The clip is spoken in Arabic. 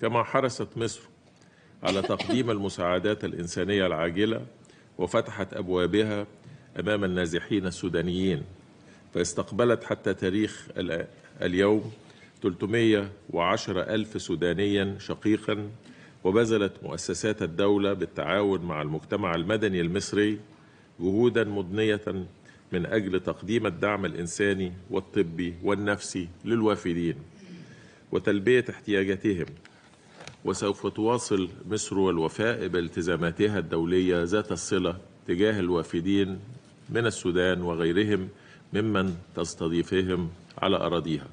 كما حرصت مصر على تقديم المساعدات الإنسانية العاجلة وفتحت أبوابها أمام النازحين السودانيين فاستقبلت حتى تاريخ اليوم 310 ألف سودانيا شقيقا وبذلت مؤسسات الدولة بالتعاون مع المجتمع المدني المصري جهودا مضنية من أجل تقديم الدعم الإنساني والطبي والنفسي للوافدين وتلبية احتياجاتهم وسوف تواصل مصر والوفاء بالتزاماتها الدولية ذات الصلة تجاه الوافدين من السودان وغيرهم ممن تستضيفهم على أراضيها